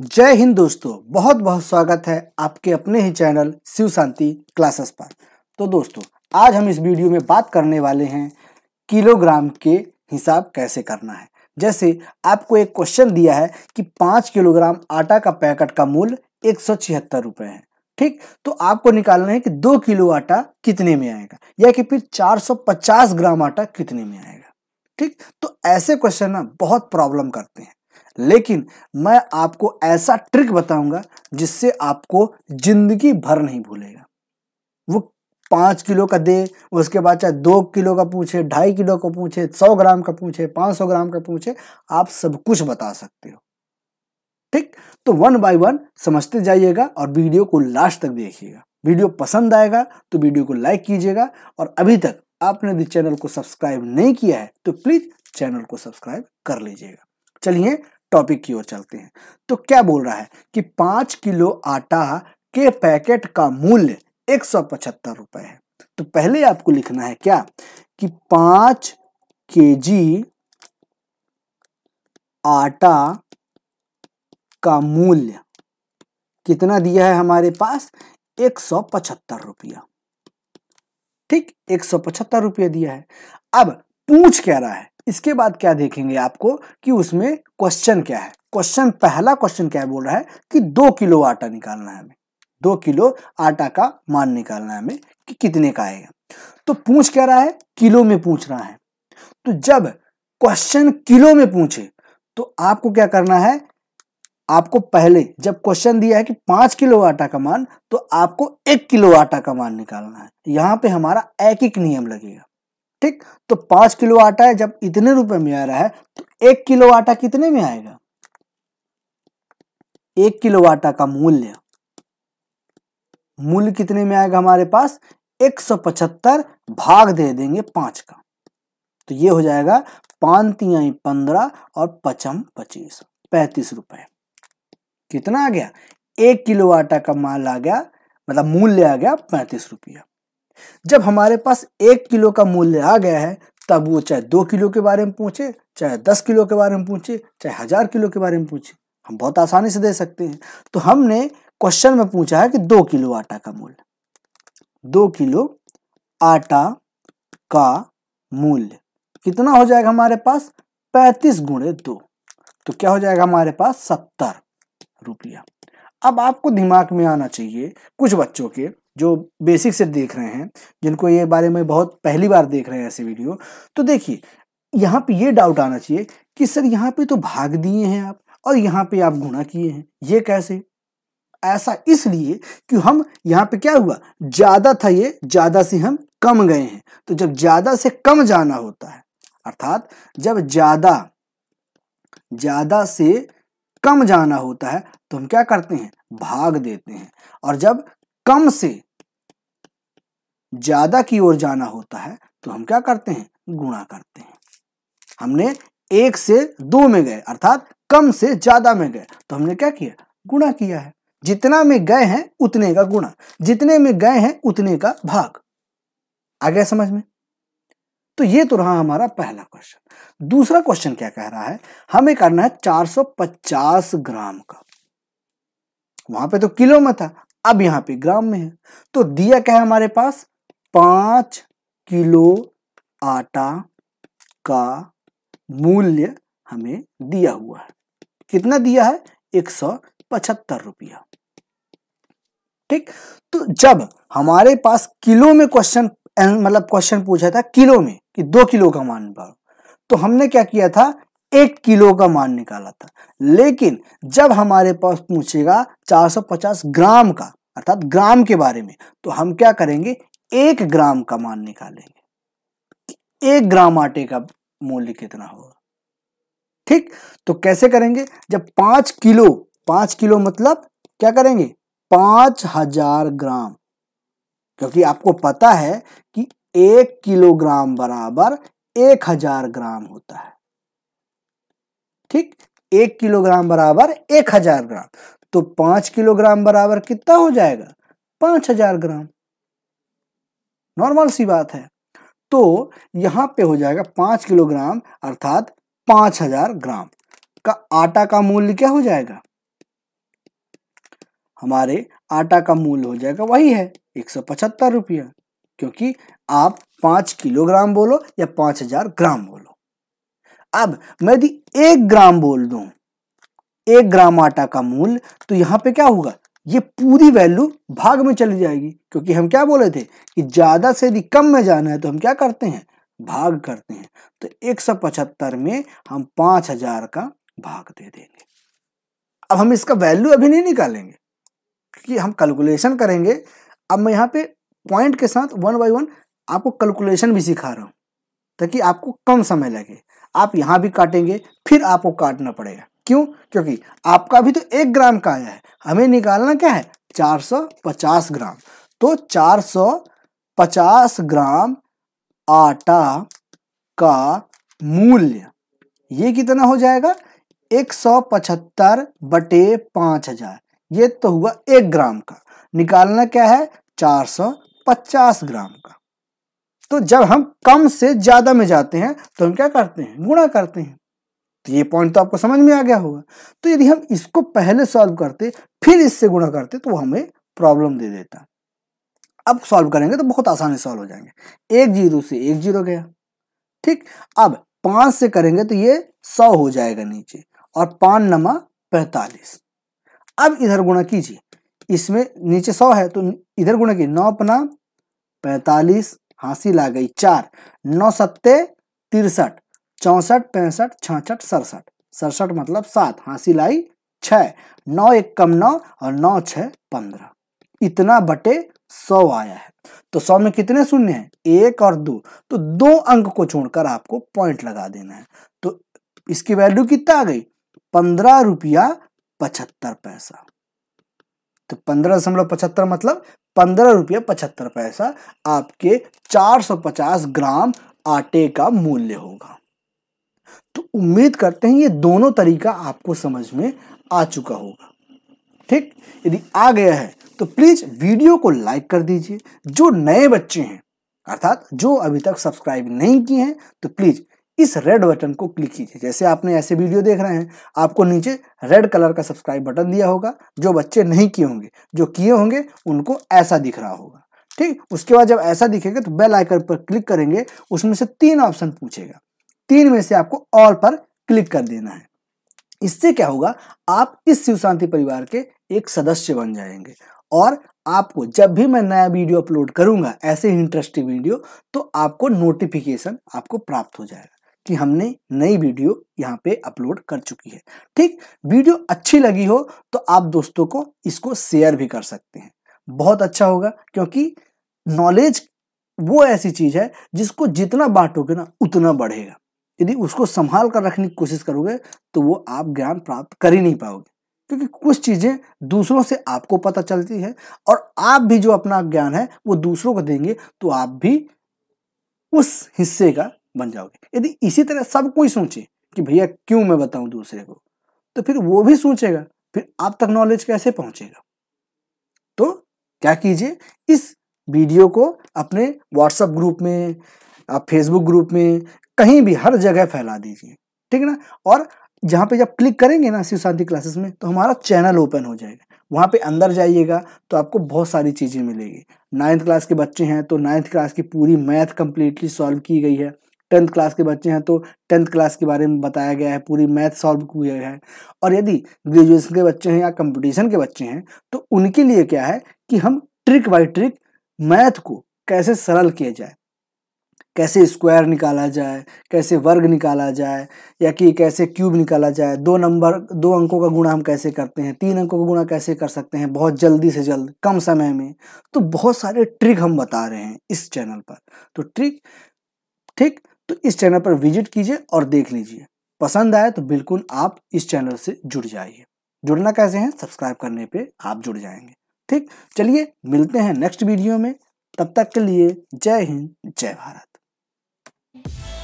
जय हिंद दोस्तों बहुत बहुत स्वागत है आपके अपने ही चैनल शिव शांति क्लासेस पर तो दोस्तों आज हम इस वीडियो में बात करने वाले हैं किलोग्राम के हिसाब कैसे करना है जैसे आपको एक क्वेश्चन दिया है कि पाँच किलोग्राम आटा का पैकेट का मूल्य एक सौ छिहत्तर रुपये है ठीक तो आपको निकालना है कि दो किलो आटा कितने में आएगा या कि फिर चार सौ पचास ग्राम आटा कितने में आएगा ठीक तो ऐसे क्वेश्चन ना बहुत प्रॉब्लम करते हैं लेकिन मैं आपको ऐसा ट्रिक बताऊंगा जिससे आपको जिंदगी भर नहीं भूलेगा वो पाँच किलो का दे उसके बाद चाहे दो किलो का पूछे ढाई किलो का पूछे सौ ग्राम का पूछे पाँच सौ ग्राम का पूछे आप सब कुछ बता सकते हो ठीक तो वन बाय वन समझते जाइएगा और वीडियो को लास्ट तक देखिएगा वीडियो पसंद आएगा तो वीडियो को लाइक कीजिएगा और अभी तक आपने यदि चैनल को सब्सक्राइब नहीं किया है तो प्लीज़ चैनल को सब्सक्राइब कर लीजिएगा चलिए टॉपिक की ओर चलते हैं तो क्या बोल रहा है कि पांच किलो आटा के पैकेट का मूल्य एक सौ पचहत्तर रुपए है तो पहले आपको लिखना है क्या कि पांच के जी आटा का मूल्य कितना दिया है हमारे पास एक सौ पचहत्तर रुपया ठीक एक सौ पचहत्तर रुपया दिया है अब पूछ क्या रहा है इसके बाद क्या देखेंगे आपको कि उसमें क्वेश्चन क्या है क्वेश्चन पहला क्वेश्चन क्या बोल रहा है कि दो किलो आटा निकालना है हमें दो किलो आटा का मान निकालना है हमें कि कितने का आएगा तो पूछ क्या रहा है किलो में पूछ रहा है तो जब क्वेश्चन किलो में पूछे तो आपको क्या करना है आपको पहले जब क्वेश्चन दिया है कि पांच किलो आटा का मान तो आपको एक किलो आटा का मान निकालना है यहां पे हमारा एक एक नियम लगेगा ठीक तो पांच किलो आटा है जब इतने रुपए में आ रहा है तो एक किलो आटा कितने में आएगा एक किलो आटा का मूल्य मूल्य कितने में आएगा हमारे पास एक सौ पचहत्तर भाग दे देंगे पांच का तो ये हो जाएगा पान पंद्रह और पचम पच्चीस पैंतीस रुपए कितना आ गया एक किलो आटा का माल आ गया मतलब मूल्य आ गया पैंतीस रुपया जब हमारे पास एक किलो का मूल्य आ गया है तब वो चाहे दो किलो के बारे में पूछे चाहे दस किलो के बारे में पूछे चाहे हजार किलो के बारे में पूछे हम बहुत आसानी से दे सकते हैं तो हमने क्वेश्चन में पूछा है कि दो किलो आटा का मूल्य दो किलो आटा का मूल्य कितना हो जाएगा हमारे पास पैंतीस गुणे दो तो क्या हो जाएगा हमारे पास सत्तर रुपया अब आपको दिमाग में आना चाहिए कुछ बच्चों के जो बेसिक से देख रहे हैं जिनको ये बारे में बहुत पहली बार देख रहे हैं ऐसे वीडियो तो देखिए यहाँ पे ये डाउट आना चाहिए कि सर यहाँ पे तो भाग दिए हैं आप और यहाँ पे आप गुणा किए हैं ये कैसे ऐसा इसलिए कि हम यहाँ पे क्या हुआ ज़्यादा था ये ज़्यादा से हम कम गए हैं तो जब ज़्यादा से कम जाना होता है अर्थात जब ज़्यादा ज़्यादा से कम जाना होता है तो हम क्या करते हैं भाग देते हैं और जब कम से ज्यादा की ओर जाना होता है तो हम क्या करते हैं गुणा करते हैं हमने एक से दो में गए अर्थात कम से ज्यादा में गए तो हमने क्या किया गुणा किया है जितना में गए हैं उतने का गुणा जितने में गए हैं उतने का भाग आ गया समझ में तो ये तो रहा हमारा पहला क्वेश्चन दूसरा क्वेश्चन क्या कह रहा है हमें करना है 450 ग्राम का वहां पे तो किलो में था अब यहाँ पे ग्राम में है तो दिया क्या है हमारे पास पांच किलो आटा का मूल्य हमें दिया हुआ है कितना दिया है एक सौ पचहत्तर रुपया ठीक तो जब हमारे पास किलो में क्वेश्चन मतलब क्वेश्चन पूछा था किलो में कि दो किलो का मान पाओ तो हमने क्या किया था एक किलो का मान निकाला था लेकिन जब हमारे पास पूछेगा 450 ग्राम का अर्थात ग्राम के बारे में तो हम क्या करेंगे एक ग्राम का मान निकालेंगे एक ग्राम आटे का मूल्य कितना होगा ठीक तो कैसे करेंगे जब पांच किलो पांच किलो मतलब क्या करेंगे पांच हजार ग्राम क्योंकि आपको पता है कि एक किलोग्राम बराबर एक हजार ग्राम होता है ठीक एक किलोग्राम बराबर एक हजार ग्राम तो पांच किलोग्राम बराबर कितना हो जाएगा पांच हजार ग्राम नॉर्मल सी बात है तो यहां पे हो जाएगा पांच किलोग्राम अर्थात पांच हजार ग्राम का आटा का मूल्य क्या हो जाएगा हमारे आटा का मूल्य हो जाएगा वही है एक सौ पचहत्तर रुपया क्योंकि आप पांच किलोग्राम बोलो या पांच हजार ग्राम बोलो अब मैं यदि एक ग्राम बोल दू एक ग्राम आटा का मूल तो यहां पे क्या होगा ये पूरी वैल्यू भाग में चली जाएगी क्योंकि हम क्या बोले थे कि ज़्यादा से यदि कम में जाना है तो हम क्या करते हैं भाग करते हैं तो पचहत्तर में हम हजार का भाग दे देंगे अब हम इसका वैल्यू अभी नहीं निकालेंगे क्योंकि हम कैलकुलेशन करेंगे अब मैं यहां पे पॉइंट के साथ वन बाई वन आपको कैलकुलेशन भी सिखा रहा हूं ताकि आपको कम समय लगे आप यहाँ भी काटेंगे फिर आपको काटना पड़ेगा क्यों क्योंकि आपका भी तो एक ग्राम का आया है हमें निकालना क्या है 450 ग्राम तो 450 ग्राम आटा का मूल्य ये कितना हो जाएगा एक सौ पचहत्तर बटे पांच हजार ये तो हुआ एक ग्राम का निकालना क्या है 450 ग्राम का तो जब हम कम से ज्यादा में जाते हैं तो हम क्या करते हैं गुणा करते हैं तो ये पॉइंट तो आपको समझ में आ गया होगा तो यदि हम इसको पहले सॉल्व करते फिर इससे गुणा करते तो हमें प्रॉब्लम दे देता अब सॉल्व करेंगे तो बहुत आसानी सॉल्व हो जाएंगे एक जीरो से एक जीरो गया ठीक अब पांच से करेंगे तो ये सौ हो जाएगा नीचे और पान नमा पैंतालीस अब इधर गुणा कीजिए इसमें नीचे सौ है तो इधर गुणा कीजिए नौ पना पैंतालीस हासिल आ गई चार नौ सत्ते तिरसठ चौसठ पैंसठ छाछठ सड़सठ सड़सठ मतलब सात हासिल आई छ नौ एक कम नौ और नौ छः पंद्रह इतना बटे सौ आया है तो सौ में कितने शून्य हैं एक और दो तो दो अंक को छोड़कर आपको पॉइंट लगा देना है तो इसकी वैल्यू कितना आ गई पंद्रह रुपया पचहत्तर पैसा तो पंद्रह दशमलव पचहत्तर मतलब पंद्रह रुपये पचहत्तर पैसा आपके चार सौ पचास ग्राम आटे का मूल्य होगा तो उम्मीद करते हैं ये दोनों तरीका आपको समझ में आ चुका होगा ठीक यदि आ गया है तो प्लीज़ वीडियो को लाइक कर दीजिए जो नए बच्चे हैं अर्थात जो अभी तक सब्सक्राइब नहीं किए हैं तो प्लीज़ इस रेड बटन को क्लिक कीजिए जैसे आपने ऐसे वीडियो देख रहे हैं आपको नीचे रेड कलर का सब्सक्राइब बटन दिया होगा जो बच्चे नहीं किए होंगे जो किए होंगे उनको ऐसा दिख रहा होगा ठीक उसके बाद जब ऐसा दिखेगा तो बेल आइकन पर क्लिक करेंगे उसमें से तीन ऑप्शन पूछेगा तीन में से आपको ऑल पर क्लिक कर देना है इससे क्या होगा आप इस शिव शांति परिवार के एक सदस्य बन जाएंगे और आपको जब भी मैं नया वीडियो अपलोड करूंगा ऐसे ही इंटरेस्टिंग वीडियो तो आपको नोटिफिकेशन आपको प्राप्त हो जाएगा कि हमने नई वीडियो यहाँ पे अपलोड कर चुकी है ठीक वीडियो अच्छी लगी हो तो आप दोस्तों को इसको शेयर भी कर सकते हैं बहुत अच्छा होगा क्योंकि नॉलेज वो ऐसी चीज़ है जिसको जितना बांटोगे ना उतना बढ़ेगा यदि उसको संभाल कर रखने की कोशिश करोगे तो वो आप ज्ञान प्राप्त कर ही नहीं पाओगे क्योंकि कुछ चीज़ें दूसरों से आपको पता चलती है और आप भी जो अपना ज्ञान है वो दूसरों को देंगे तो आप भी उस हिस्से का बन जाओगे यदि इसी तरह सब कोई सोचे कि भैया क्यों मैं बताऊं दूसरे को तो फिर वो भी सोचेगा फिर आप तक नॉलेज कैसे पहुंचेगा तो क्या कीजिए इस वीडियो को अपने व्हाट्सएप ग्रुप में आप फेसबुक ग्रुप में कहीं भी हर जगह फैला दीजिए ठीक है ना और जहाँ पे जब क्लिक करेंगे ना शिव शांति क्लासेस में तो हमारा चैनल ओपन हो जाएगा वहाँ पे अंदर जाइएगा तो आपको बहुत सारी चीज़ें मिलेगी नाइन्थ क्लास के बच्चे हैं तो नाइन्थ क्लास की पूरी मैथ कम्प्लीटली सॉल्व की गई है टेंथ क्लास के बच्चे हैं तो टेंथ क्लास के बारे में बताया गया है पूरी मैथ सॉल्व किया गया है और यदि ग्रेजुएशन के बच्चे हैं या कंपटीशन के बच्चे हैं तो उनके लिए क्या है कि हम ट्रिक बाई ट्रिक मैथ को कैसे सरल किया जाए कैसे स्क्वायर निकाला जाए कैसे वर्ग निकाला जाए या कि कैसे क्यूब निकाला जाए दो नंबर दो अंकों का गुणा हम कैसे करते हैं तीन अंकों का गुणा कैसे कर सकते हैं बहुत जल्दी से जल्द कम समय में तो बहुत सारे ट्रिक हम बता रहे हैं इस चैनल पर तो ट्रिक ठीक तो इस चैनल पर विजिट कीजिए और देख लीजिए पसंद आए तो बिल्कुल आप इस चैनल से जुड़ जाइए जुड़ना कैसे है सब्सक्राइब करने पे आप जुड़ जाएंगे ठीक चलिए मिलते हैं नेक्स्ट वीडियो में तब तक के लिए जय हिंद जय भारत